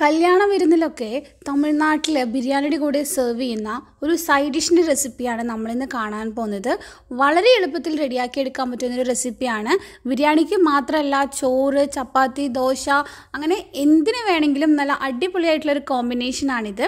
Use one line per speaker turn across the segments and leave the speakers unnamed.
കല്യാണ വിരുന്നിലൊക്കെ തമിഴ്നാട്ടിൽ ബിരിയാണിയുടെ കൂടെ സെർവ് ചെയ്യുന്ന ഒരു സൈഡ് ഡിഷിൻ്റെ റെസിപ്പിയാണ് നമ്മളിന്ന് കാണാൻ പോകുന്നത് വളരെ എളുപ്പത്തിൽ റെഡിയാക്കി എടുക്കാൻ പറ്റുന്ന ഒരു റെസിപ്പിയാണ് ബിരിയാണിക്ക് മാത്രമല്ല ചോറ് ചപ്പാത്തി ദോശ അങ്ങനെ എന്തിനു വേണമെങ്കിലും നല്ല അടിപൊളിയായിട്ടുള്ളൊരു ഒരു കോമ്പിനേഷനാണിത്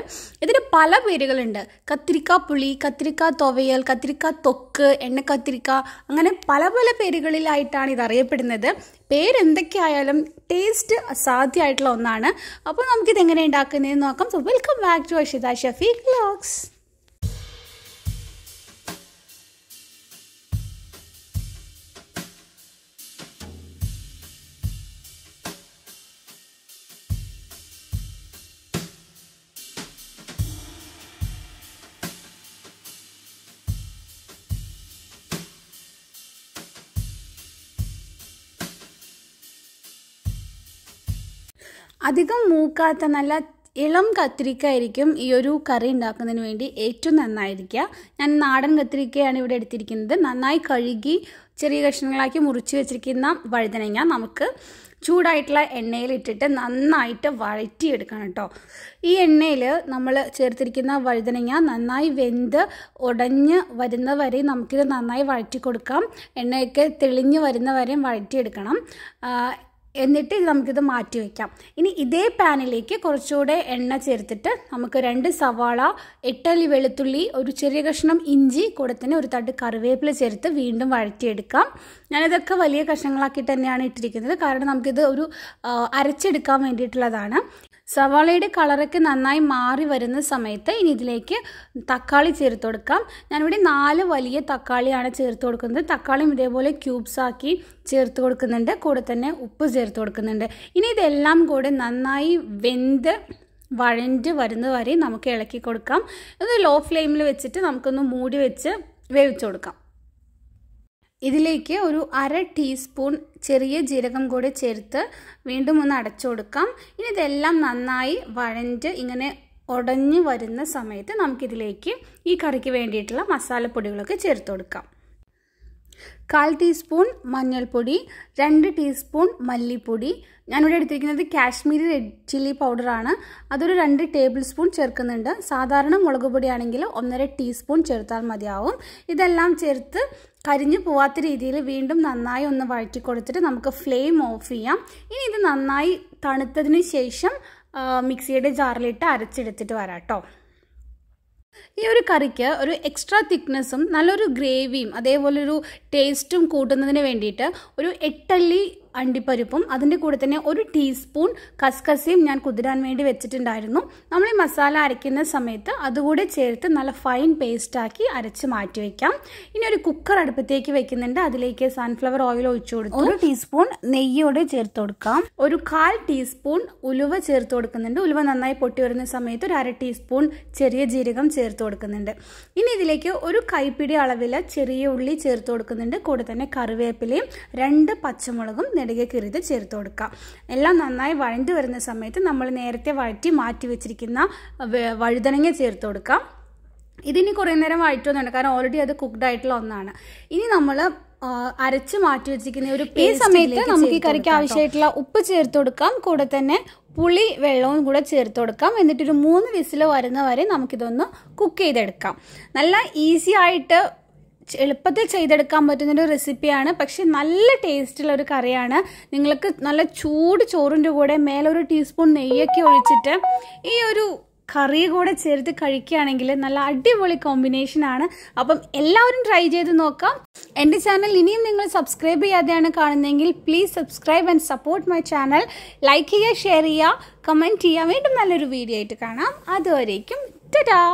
ഇതിന് പല പേരുകളുണ്ട് കത്തിരിക്ക പുളി കത്തിരിക്ക തുവയൽ കത്തിരിക്ക തൊക്ക് എണ്ണക്കത്തിരിക്ക അങ്ങനെ പല പല പേരുകളിലായിട്ടാണ് ഇത് അറിയപ്പെടുന്നത് പേരെന്തൊക്കെയായാലും ടേസ്റ്റ് അസാധ്യമായിട്ടുള്ള ഒന്നാണ് അപ്പോൾ നമുക്കിത് എങ്ങനെ ഉണ്ടാക്കുന്നതെന്ന് നോക്കാം so welcome back to Ashitha Shafeeq ക്ലോക്സ് അധികം മൂക്കാത്ത നല്ല ഇളം ആയിരിക്കും ഈ ഒരു കറി ഉണ്ടാക്കുന്നതിന് വേണ്ടി ഏറ്റവും നന്നായിരിക്കുക ഞാൻ നാടൻ കത്തിരിക്കയാണ് ഇവിടെ എടുത്തിരിക്കുന്നത് നന്നായി കഴുകി ചെറിയ കഷ്ണങ്ങളാക്കി മുറിച്ച് വെച്ചിരിക്കുന്ന വഴുതനങ്ങ നമുക്ക് ചൂടായിട്ടുള്ള ഇട്ടിട്ട് നന്നായിട്ട് വഴറ്റിയെടുക്കണം കേട്ടോ ഈ എണ്ണയിൽ നമ്മൾ ചേർത്തിരിക്കുന്ന വഴുതനങ്ങ നന്നായി വെന്ത് ഉടഞ്ഞ് വരുന്ന വരെ നമുക്കിത് നന്നായി വഴറ്റി കൊടുക്കാം എണ്ണയൊക്കെ തെളിഞ്ഞ് വരുന്ന വരെയും വഴറ്റിയെടുക്കണം എന്നിട്ട് നമുക്കിത് മാറ്റി വയ്ക്കാം ഇനി ഇതേ പാനിലേക്ക് കുറച്ചുകൂടെ എണ്ണ ചേർത്തിട്ട് നമുക്ക് രണ്ട് സവാള എട്ടല്ലി വെളുത്തുള്ളി ഒരു ചെറിയ കഷ്ണം ഇഞ്ചി കൂടെ തന്നെ ഒരു തട്ട് കറിവേപ്പില ചേർത്ത് വീണ്ടും വഴറ്റിയെടുക്കാം ഞാനിതൊക്കെ വലിയ കഷ്ണങ്ങളാക്കി തന്നെയാണ് ഇട്ടിരിക്കുന്നത് കാരണം നമുക്കിത് ഒരു അരച്ചെടുക്കാൻ വേണ്ടിയിട്ടുള്ളതാണ് സവാളയുടെ കളറൊക്കെ നന്നായി മാറി വരുന്ന സമയത്ത് ഇനി ഇതിലേക്ക് തക്കാളി ചേർത്ത് കൊടുക്കാം ഞാനിവിടെ നാല് വലിയ തക്കാളിയാണ് ചേർത്ത് കൊടുക്കുന്നത് തക്കാളിയും ഇതേപോലെ ക്യൂബ്സ് ആക്കി ചേർത്ത് കൊടുക്കുന്നുണ്ട് കൂടെ തന്നെ ഉപ്പ് ചേർത്ത് കൊടുക്കുന്നുണ്ട് ഇനി ഇതെല്ലാം കൂടെ നന്നായി വെന്ത് വഴണ്ട് വരുന്നതുവരെ വരെ നമുക്ക് ഇളക്കി കൊടുക്കാം ഇത് ലോ ഫ്ലെയിമിൽ വെച്ചിട്ട് നമുക്കൊന്ന് മൂടി വെച്ച് വേവിച്ചു കൊടുക്കാം ഇതിലേക്ക് ഒരു അര ടീസ്പൂൺ ചെറിയ ജീരകം കൂടി ചേർത്ത് വീണ്ടും ഒന്ന് അടച്ചു കൊടുക്കാം ഇനി ഇതെല്ലാം നന്നായി വഴഞ്ഞ് ഇങ്ങനെ ഉടഞ്ഞു വരുന്ന സമയത്ത് നമുക്കിതിലേക്ക് ഈ കറിക്ക് വേണ്ടിയിട്ടുള്ള മസാലപ്പൊടികളൊക്കെ ചേർത്ത് കൊടുക്കാം കാൽ ടീസ്പൂൺ മഞ്ഞൾപ്പൊടി രണ്ട് ടീസ്പൂൺ മല്ലിപ്പൊടി ഞാനിവിടെ എടുത്തിരിക്കുന്നത് കാശ്മീരി റെഡ് ചില്ലി പൗഡറാണ് അതൊരു രണ്ട് ടേബിൾ സ്പൂൺ ചേർക്കുന്നുണ്ട് സാധാരണ മുളക് പൊടിയാണെങ്കിൽ ഒന്നര ടീസ്പൂൺ ചേർത്താൽ മതിയാവും ഇതെല്ലാം ചേർത്ത് കരിഞ്ഞു പോവാത്ത രീതിയിൽ വീണ്ടും നന്നായി ഒന്ന് വഴറ്റി കൊടുത്തിട്ട് നമുക്ക് ഫ്ലെയിം ഓഫ് ചെയ്യാം ഇനി ഇത് നന്നായി തണുത്തതിന് ശേഷം മിക്സിയുടെ ജാറിലിട്ട് അരച്ചെടുത്തിട്ട് വരാം കേട്ടോ ഈ ഒരു കറിക്ക് ഒരു എക്സ്ട്രാ തിക്നെസ്സും നല്ലൊരു ഗ്രേവിയും അതേപോലെ ഒരു ടേസ്റ്റും കൂട്ടുന്നതിന് വേണ്ടിയിട്ട് ഒരു എട്ടല്ലി അണ്ടിപ്പരിപ്പും അതിൻ്റെ കൂടെ തന്നെ ഒരു ടീസ്പൂൺ കസ്കസിയും ഞാൻ കുതിരാൻ വേണ്ടി വെച്ചിട്ടുണ്ടായിരുന്നു നമ്മൾ ഈ മസാല അരയ്ക്കുന്ന സമയത്ത് അതുകൂടെ ചേർത്ത് നല്ല ഫൈൻ പേസ്റ്റാക്കി അരച്ച് മാറ്റി വയ്ക്കാം ഇനി ഒരു കുക്കർ അടുപ്പത്തേക്ക് വെക്കുന്നുണ്ട് അതിലേക്ക് സൺഫ്ലവർ ഓയിൽ ഒഴിച്ചു കൊടുക്കും ഒരു ടീസ്പൂൺ നെയ്യോടെ ചേർത്ത് കൊടുക്കാം ഒരു കാൽ ടീസ്പൂൺ ഉലുവ ചേർത്ത് കൊടുക്കുന്നുണ്ട് ഉലുവ നന്നായി പൊട്ടി വരുന്ന സമയത്ത് ഒരു അര ടീസ്പൂൺ ചെറിയ ജീരകം ചേർത്ത് കൊടുക്കുന്നുണ്ട് ഇനി ഇതിലേക്ക് ഒരു കൈപ്പിടി അളവിൽ ചെറിയ ഉള്ളി ചേർത്ത് കൊടുക്കുന്നുണ്ട് കൂടെ തന്നെ കറിവേപ്പിലയും രണ്ട് പച്ചമുളകും നെടുകെ കീറിയത് ചേർത്ത് കൊടുക്കാം എല്ലാം നന്നായി വഴണ്ട് വരുന്ന സമയത്ത് നമ്മൾ നേരത്തെ വഴറ്റി മാറ്റി വെച്ചിരിക്കുന്ന വഴുതനങ്ങ ചേർത്ത് കൊടുക്കാം ഇതിനി കുറേ നേരം വഴറ്റുന്നുണ്ട് കാരണം ഓൾറെഡി അത് കുക്ക്ഡ് ആയിട്ടുള്ള ഒന്നാണ് ഇനി നമ്മൾ അരച്ച് മാറ്റി വെച്ചിരിക്കുന്ന ഒരു ഈ സമയത്ത് നമുക്ക് ഈ കറിക്ക് ആവശ്യമായിട്ടുള്ള ഉപ്പ് ചേർത്ത് കൊടുക്കാം കൂടെ തന്നെ പുളി വെള്ളവും കൂടെ ചേർത്ത് കൊടുക്കാം എന്നിട്ടൊരു മൂന്ന് വിസിൽ വരുന്ന വരെ നമുക്കിതൊന്ന് കുക്ക് ചെയ്തെടുക്കാം നല്ല ഈസി ആയിട്ട് എളുപ്പത്തിൽ ചെയ്തെടുക്കാൻ പറ്റുന്നൊരു റെസിപ്പിയാണ് പക്ഷെ നല്ല ടേസ്റ്റുള്ള ഒരു കറിയാണ് നിങ്ങൾക്ക് നല്ല ചൂട് ചോറിൻ്റെ കൂടെ മേലെ ഒരു ടീസ്പൂൺ നെയ്യൊക്കെ ഒഴിച്ചിട്ട് ഈ ഒരു കറി കൂടെ ചേർത്ത് കഴിക്കുകയാണെങ്കിൽ നല്ല അടിപൊളി കോമ്പിനേഷനാണ് അപ്പം എല്ലാവരും ട്രൈ ചെയ്ത് നോക്കാം എൻ്റെ ചാനൽ ഇനിയും നിങ്ങൾ സബ്സ്ക്രൈബ് ചെയ്യാതെയാണ് കാണുന്നതെങ്കിൽ please subscribe and support my channel like ചെയ്യുക ഷെയർ ചെയ്യുക കമൻറ്റ് ചെയ്യുക വീണ്ടും നല്ലൊരു വീഡിയോ ആയിട്ട് കാണാം അതുവരേക്കും ടാ